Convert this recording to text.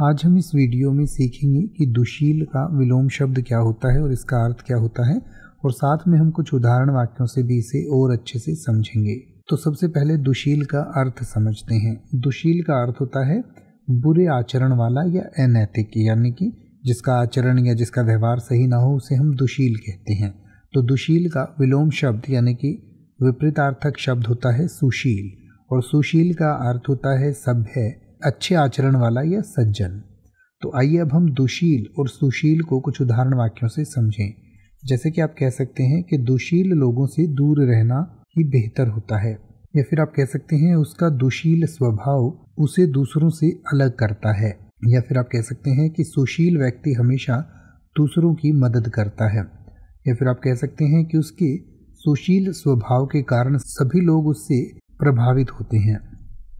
आज हम इस वीडियो में सीखेंगे कि दुशील का विलोम शब्द क्या होता है और इसका अर्थ क्या होता है और साथ में हम कुछ उदाहरण वाक्यों से भी इसे और अच्छे से समझेंगे तो सबसे पहले दुशील का अर्थ समझते हैं दुशील का अर्थ होता है बुरे आचरण वाला या अनैतिक यानी कि जिसका आचरण या जिसका व्यवहार सही ना हो उसे हम दुशील कहते हैं तो दुशील का विलोम शब्द यानी कि विपरीतार्थक शब्द होता है सुशील और सुशील का अर्थ होता है सभ्य अच्छे आचरण वाला या सज्जन तो आइए अब हम दुशील और सुशील को कुछ उदाहरण वाक्यों से समझें जैसे कि आप कह सकते हैं कि दुशील लोगों से दूर रहना ही बेहतर होता है या फिर आप कह सकते हैं उसका दुशील स्वभाव उसे दूसरों से अलग करता है या फिर आप कह सकते हैं कि सुशील व्यक्ति हमेशा दूसरों की मदद करता है या फिर आप कह सकते हैं कि उसके सुशील स्वभाव के कारण सभी लोग उससे प्रभावित होते हैं